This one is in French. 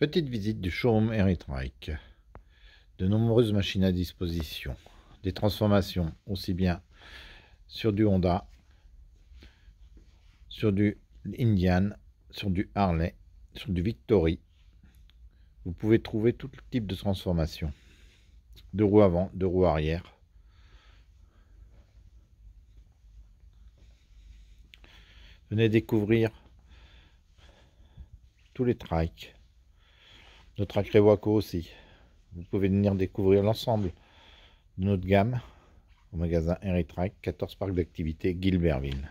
Petite visite du showroom Trike. De nombreuses machines à disposition. Des transformations aussi bien sur du Honda, sur du Indian, sur du Harley, sur du Victory. Vous pouvez trouver tout type de transformation. de roues avant, de roues arrière. Venez découvrir tous les trikes. Notre Acrevoaco aussi. Vous pouvez venir découvrir l'ensemble de notre gamme au magasin Eritrac, 14 parcs d'activité Guilberville.